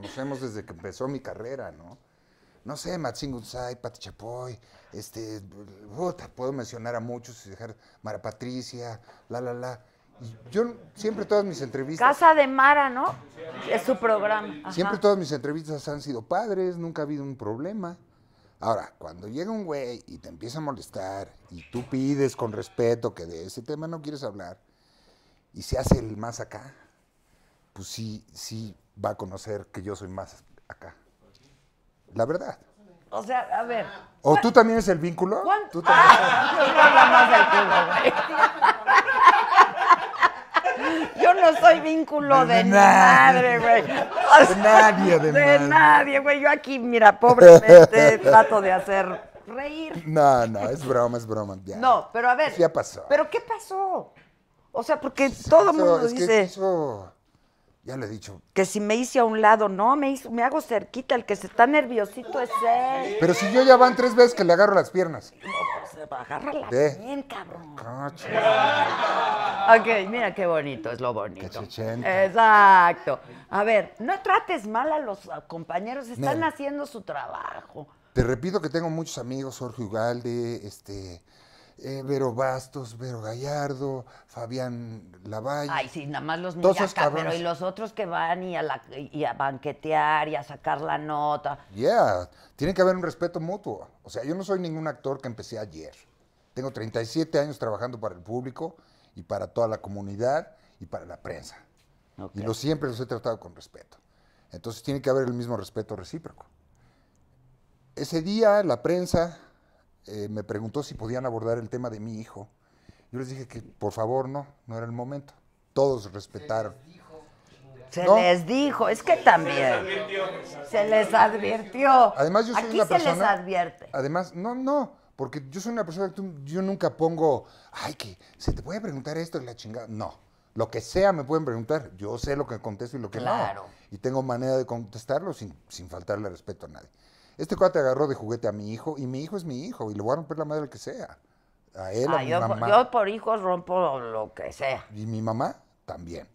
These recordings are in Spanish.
conocemos desde que empezó mi carrera, ¿no? No sé, Matsin Gunzay, Pati Chapoy, este, puedo mencionar a muchos, dejar Mara Patricia, la, la, la. yo siempre todas mis entrevistas. Casa de Mara, ¿no? Es su programa. Siempre todas mis entrevistas han sido padres, nunca ha habido un problema. Ahora, cuando llega un güey y te empieza a molestar y tú pides con respeto que de ese tema no quieres hablar y se hace el más acá, pues sí, sí, va a conocer que yo soy más acá. La verdad. O sea, a ver. ¿O tú también es el vínculo? ¿Tú también? yo, no yo no soy vínculo de, de güey. de nadie, de, de nadie, güey. Yo aquí, mira, pobremente trato de hacer reír. No, no, es broma, es broma. No, pero a ver. ¿Qué ya pasó. ¿Pero qué pasó? O sea, porque todo el mundo dice. Ya le he dicho. Que si me hice a un lado, no, me, me hago cerquita, el que se está nerviosito es él. Pero si yo ya van tres veces que le agarro las piernas. No, pues, bien, cabrón. Cacho. Ok, mira qué bonito, es lo bonito. Exacto. A ver, no trates mal a los compañeros, están haciendo su trabajo. Te repito que tengo muchos amigos, Jorge Ugalde, este, eh, Vero Bastos, Vero Gallardo, Fabián Lavalle. Ay, sí, nada más los niños. pero y los otros que van y a, la, a banquetear y a sacar la nota. Yeah, tiene que haber un respeto mutuo. O sea, yo no soy ningún actor que empecé ayer. Tengo 37 años trabajando para el público y para toda la comunidad y para la prensa. Y lo siempre los he tratado con respeto. Entonces tiene que haber el mismo respeto recíproco. Ese día la prensa eh, me preguntó si podían abordar el tema de mi hijo. Yo les dije que por favor no, no era el momento. Todos respetaron. Se les dijo, es que también. Se les advirtió. Además, yo soy Aquí una persona. se les advierte. Además, no, no, porque yo soy una persona que yo nunca pongo, ay, que se te puede preguntar esto y la chingada. No, lo que sea me pueden preguntar. Yo sé lo que contesto y lo que no. Y tengo manera de contestarlo sin, sin faltarle respeto a nadie este cuate agarró de juguete a mi hijo y mi hijo es mi hijo y le voy a romper la madre que sea. A él, a ah, mi yo, Yo por hijos rompo lo que sea. Y mi mamá también.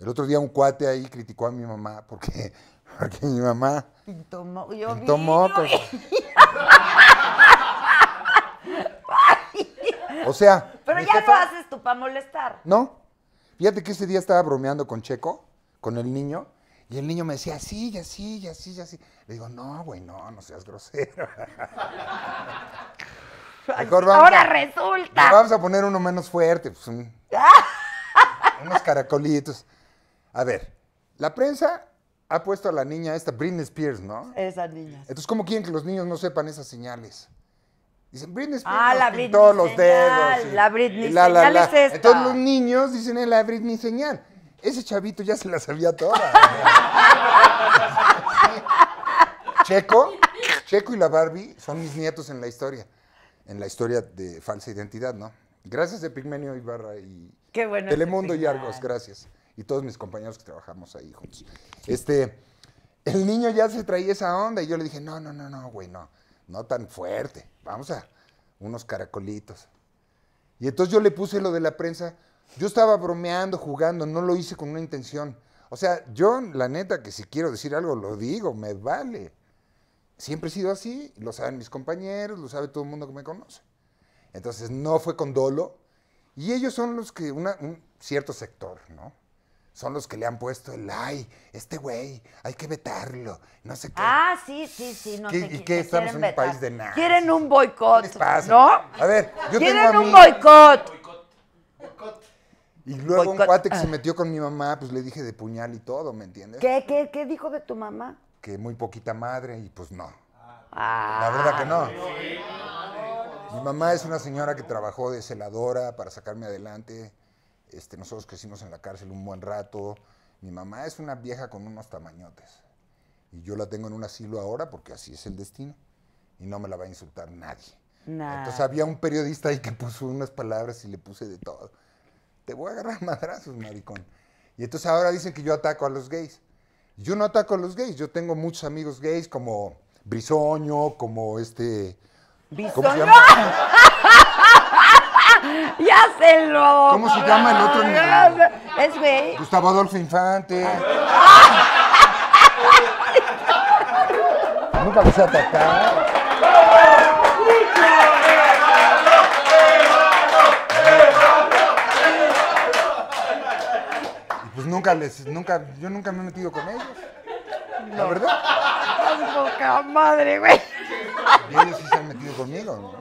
El otro día un cuate ahí criticó a mi mamá porque, mi mamá pintó pues, o sea. Pero ya no haces tú para molestar. No. Fíjate que ese día estaba bromeando con Checo, con el niño, y el niño me decía, sí, ya sí, ya sí, ya sí. Le digo, no, güey, no, no seas grosero. Ahora resulta. Vamos a poner uno menos fuerte, pues unos caracolitos. A ver, la prensa ha puesto a la niña esta, Britney Spears, ¿no? Esas niñas. Entonces, ¿cómo quieren que los niños no sepan esas señales? Dicen, Britney Spears ah, la Britney los señal, dedos. la Britney es esta. Entonces los niños dicen, la Britney señal ese chavito ya se la sabía toda. Checo, Checo y la Barbie son mis nietos en la historia, en la historia de falsa identidad, ¿no? Gracias de Pigmenio Ibarra y Telemundo y Argos, gracias. Y todos mis compañeros que trabajamos ahí juntos. Este, el niño ya se traía esa onda y yo le dije, no, no, no, no, güey, no, no tan fuerte. Vamos a unos caracolitos. Y entonces yo le puse lo de la prensa yo estaba bromeando, jugando, no lo hice con una intención. O sea, yo, la neta, que si quiero decir algo, lo digo, me vale. Siempre he sido así, lo saben mis compañeros, lo sabe todo el mundo que me conoce. Entonces, no fue con dolo. Y ellos son los que, un cierto sector, ¿no? Son los que le han puesto el, ay, este güey, hay que vetarlo, no sé qué. Ah, sí, sí, sí, no ¿Qué, ¿Y qué? Estamos en un país de nada. Quieren un boicot, ¿no? A ver, yo ¿Quieren tengo un boicot. Y luego pues un cuate que se ah. metió con mi mamá, pues le dije de puñal y todo, ¿me entiendes? ¿Qué, qué, qué dijo de tu mamá? Que muy poquita madre y pues no. Ah. la verdad que no. Mi mamá es una señora que trabajó de celadora para sacarme adelante. Este, nosotros crecimos en la cárcel un buen rato. Mi mamá es una vieja con unos tamañotes. Y yo la tengo en un asilo ahora porque así es el destino. Y no me la va a insultar nadie. Entonces había un periodista ahí que puso unas palabras y le puse de todo te voy a agarrar madrazos, maricón. Y entonces ahora dicen que yo ataco a los gays. Yo no ataco a los gays, yo tengo muchos amigos gays como Brisoño, como este... ¿Cómo se llama? ¡Ya se lo! ¿Cómo se llama el otro? es gay. Gustavo Adolfo Infante. Nunca los he atacado. nunca yo nunca me he metido con ellos. La verdad. poca madre, güey. ellos sí se han metido conmigo,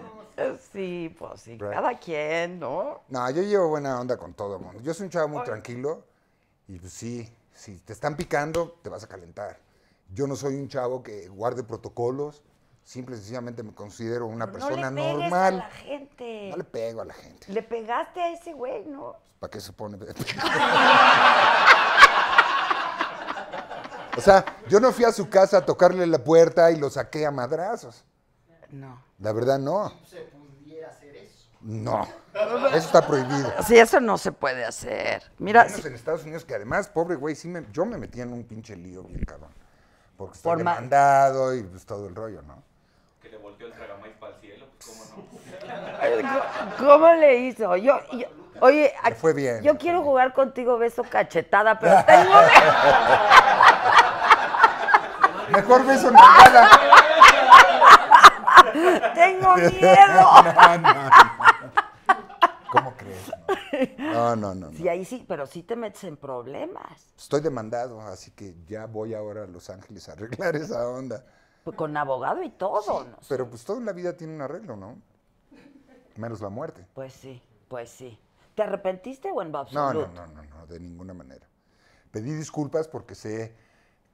Sí, pues sí, cada quien, ¿no? No, yo llevo buena onda con todo mundo. Yo soy un chavo muy tranquilo y pues sí, si te están picando, te vas a calentar. Yo no soy un chavo que guarde protocolos, simple y sencillamente me considero una persona normal. No le pego a la gente. Le pegaste a ese güey, ¿no? ¿Para qué se pone? O sea, yo no fui a su casa a tocarle la puerta y lo saqué a madrazos. No. La verdad, no. ¿Se pudiera hacer eso? No. Eso está prohibido. Sí, eso no se puede hacer. Mira. en Estados Unidos, que además, pobre güey, sí me, yo me metí en un pinche lío bien cabrón. Porque estoy Por demandado y pues, todo el rollo, ¿no? Que le volteó el tragamay para el cielo, pues, ¿cómo no? ¿Cómo le hizo? yo, yo... Oye, bien. yo quiero jugar contigo beso cachetada, pero tengo... Mejor beso en la cara. Tengo miedo. ¿Cómo crees? No, no, no. Sí, ahí sí, pero sí te metes en problemas. Estoy demandado, así que ya voy ahora a Los Ángeles a arreglar esa onda. Pues con abogado y todo. Sí, Pero pues todo en la vida tiene un arreglo, ¿no? Menos la muerte. Pues sí, pues sí. ¿Te arrepentiste o en absoluto? no, no, no, no de ninguna manera. Pedí disculpas porque sé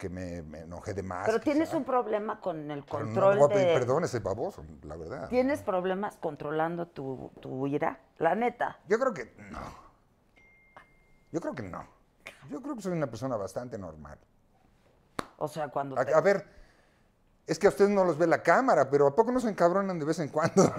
que me, enojé de más. Pero tienes un problema con el control de... Perdón, ese baboso, la verdad. ¿Tienes problemas controlando tu, ira? La neta. Yo creo que no. Yo creo que no. Yo creo que soy una persona bastante normal. O sea, cuando... A, ver, es que a ustedes no los ve la cámara, pero ¿a poco no se encabronan de vez en cuando?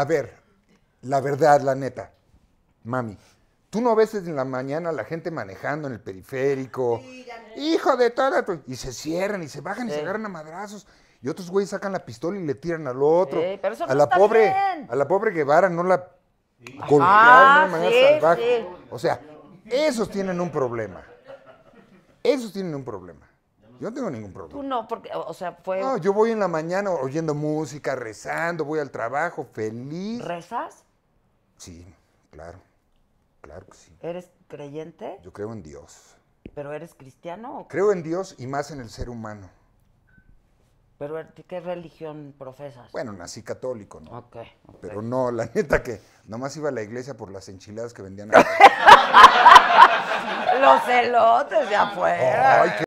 a ver, la verdad, la neta, mami. Tú no ves en la mañana la gente manejando en el periférico. Hijo de toda tu... Y se cierran y se bajan y se agarran a madrazos. Y otros güeyes sacan la pistola y le tiran al otro. a la pobre, a la pobre Guevara no la golpearon de ah, una O sea, esos tienen un problema. Esos tienen un problema. Yo no tengo ningún problema. Tú no, porque, o sea, fue. No, yo voy en la mañana oyendo música, rezando, voy al trabajo, feliz. ¿Rezas? Sí, claro. Claro que sí. ¿Eres creyente? Yo creo en Dios. ¿Pero eres cristiano? creo en Dios y más en el ser humano. ¿Pero er, qué religión profesas? Bueno, nací católico, ¿no? Ok. Pero no, la neta que nomás iba a la iglesia por las enchiladas que vendían. Los elotes de afuera.